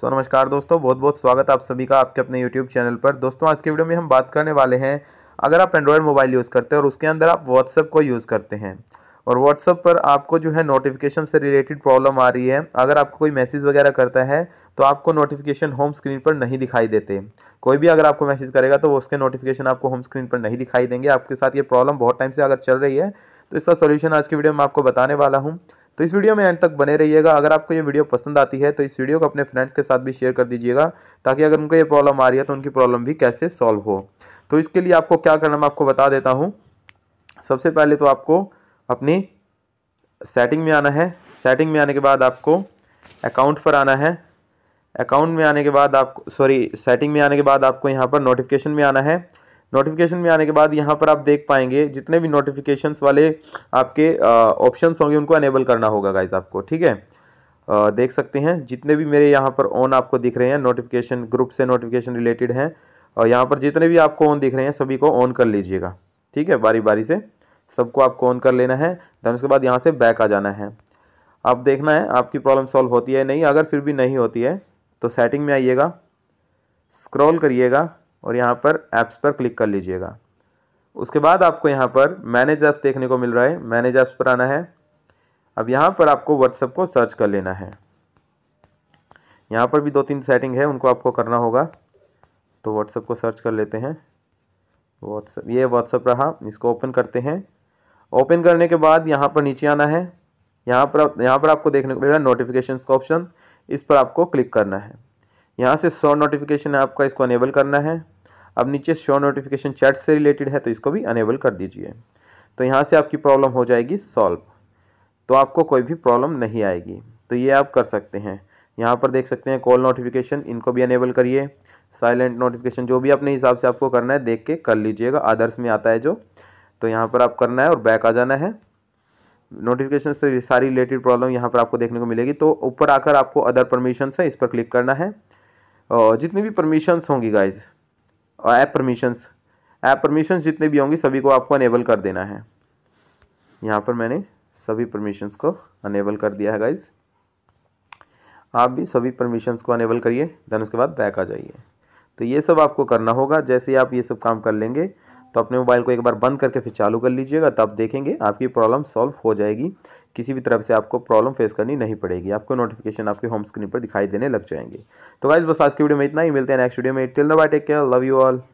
सो नमस्कार दोस्तों बहुत बहुत स्वागत आप सभी का आपके अपने यूट्यूब चैनल पर दोस्तों आज के वीडियो में हम बात करने वाले हैं अगर आप एंड्रॉयड मोबाइल यूज़ करते हैं और उसके अंदर आप व्हाट्सअप को यूज़ करते हैं और व्हाट्सअप पर आपको जो है नोटिफिकेशन से रिलेटेड प्रॉब्लम आ रही है अगर आपको कोई मैसेज वगैरह करता है तो आपको नोटिफिकेशन होम स्क्रीन पर नहीं दिखाई देते कोई भी अगर आपको मैसेज करेगा तो वो उसके नोटिफिकेशन आपको होम स्क्रीन पर नहीं दिखाई देंगे आपके साथ ये प्रॉब्लम बहुत टाइम से अगर चल रही है तो इसका सोल्यूशन आज की वीडियो में आपको बताने वाला हूँ तो इस वीडियो में एंड तक बने रहिएगा अगर आपको ये वीडियो पसंद आती है तो इस वीडियो को अपने फ्रेंड्स के साथ भी शेयर कर दीजिएगा ताकि अगर उनको ये प्रॉब्लम आ रही है तो उनकी प्रॉब्लम भी कैसे सॉल्व हो तो इसके लिए आपको क्या करना मैं आपको बता देता हूँ सबसे पहले तो आपको अपनी सेटिंग में आना है सेटिंग में आने के बाद आपको अकाउंट पर आना है अकाउंट में आने के बाद आपको सॉरी सेटिंग में आने के बाद आपको यहाँ पर नोटिफिकेशन में आना है नोटिफिकेशन में आने के बाद यहाँ पर आप देख पाएंगे जितने भी नोटिफिकेशंस वाले आपके ऑप्शंस होंगे उनको अनेबल करना होगा गाइज आपको ठीक है देख सकते हैं जितने भी मेरे यहाँ पर ऑन आपको दिख रहे हैं नोटिफिकेशन ग्रुप से नोटिफिकेशन रिलेटेड हैं और यहाँ पर जितने भी आपको ऑन दिख रहे हैं सभी को ऑन कर लीजिएगा ठीक है बारी बारी से सबको आपको ऑन कर लेना है दैन उसके बाद यहाँ से बैक आ जाना है आप देखना है आपकी प्रॉब्लम सॉल्व होती है नहीं अगर फिर भी नहीं होती है तो सेटिंग में आइएगा स्क्रॉल करिएगा और यहाँ पर ऐप्स पर क्लिक कर लीजिएगा उसके बाद आपको यहाँ पर मैनेज ऐप्स देखने को मिल रहा है मैनेज ऐप्स पर आना है अब यहाँ पर आपको व्हाट्सअप को सर्च कर लेना है यहाँ पर भी दो तीन सेटिंग है उनको आपको करना होगा तो व्हाट्सअप को सर्च कर लेते हैं व्हाट्सएप ये व्हाट्सअप रहा इसको ओपन करते हैं ओपन करने के बाद यहाँ पर नीचे आना है यहाँ पर यहाँ पर आपको देखने को मिल रहा है नोटिफिकेशन का ऑप्शन इस पर आपको क्लिक करना है यहाँ से सौ नोटिफिकेशन है आपका इसको अनेबल करना है अब नीचे शो नोटिफिकेशन चैट से रिलेटेड है तो इसको भी अनेबल कर दीजिए तो यहाँ से आपकी प्रॉब्लम हो जाएगी सॉल्व तो आपको कोई भी प्रॉब्लम नहीं आएगी तो ये आप कर सकते हैं यहाँ पर देख सकते हैं कॉल नोटिफिकेशन इनको भी अनेबल करिए साइलेंट नोटिफिकेशन जो भी अपने हिसाब से आपको करना है देख के कर लीजिएगा आदर्श में आता है जो तो यहाँ पर आप करना है और बैक आ जाना है नोटिफिकेशन से सारी रिलेटेड प्रॉब्लम यहाँ पर आपको देखने को मिलेगी तो ऊपर आकर आपको अदर परमिशंस है इस पर क्लिक करना है और जितनी भी परमिशंस होंगी गाइज़ और ऐप परमिशंस ऐप परमिशंस जितने भी होंगे सभी को आपको अनेबल कर देना है यहाँ पर मैंने सभी परमिशंस को अनेबल कर दिया है गाइज आप भी सभी परमिशंस को अनेबल करिए देन उसके बाद बैक आ जाइए तो ये सब आपको करना होगा जैसे ही आप ये सब काम कर लेंगे तो अपने मोबाइल को एक बार बंद करके फिर चालू कर लीजिएगा तब देखेंगे आपकी प्रॉब्लम सॉल्व हो जाएगी किसी भी तरफ से आपको प्रॉब्लम फेस करनी नहीं पड़ेगी आपको नोटिफिकेशन आपके होम स्क्रीन पर दिखाई देने लग जाएंगे तो गाइज बस आज की वीडियो में इतना ही मिलते हैं नेक्स्ट वीडियो में till then bye take care love you all